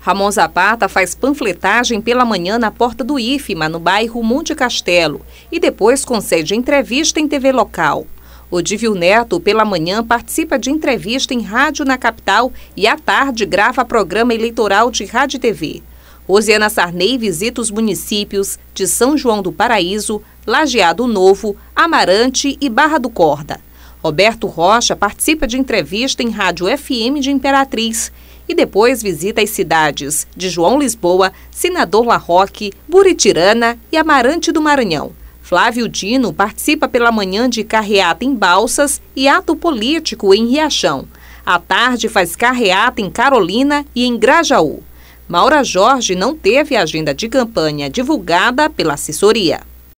Ramon Zapata faz panfletagem pela manhã na porta do IFMA, no bairro Monte Castelo, e depois concede entrevista em TV local. Odívio Neto, pela manhã, participa de entrevista em rádio na capital e à tarde grava programa eleitoral de rádio e TV. Rosiana Sarney visita os municípios de São João do Paraíso, Lajeado Novo, Amarante e Barra do Corda. Roberto Rocha participa de entrevista em rádio FM de Imperatriz e depois visita as cidades de João Lisboa, Senador La Roque, Buritirana e Amarante do Maranhão. Flávio Dino participa pela manhã de carreata em Balsas e ato político em Riachão. À tarde faz carreata em Carolina e em Grajaú. Maura Jorge não teve agenda de campanha divulgada pela assessoria.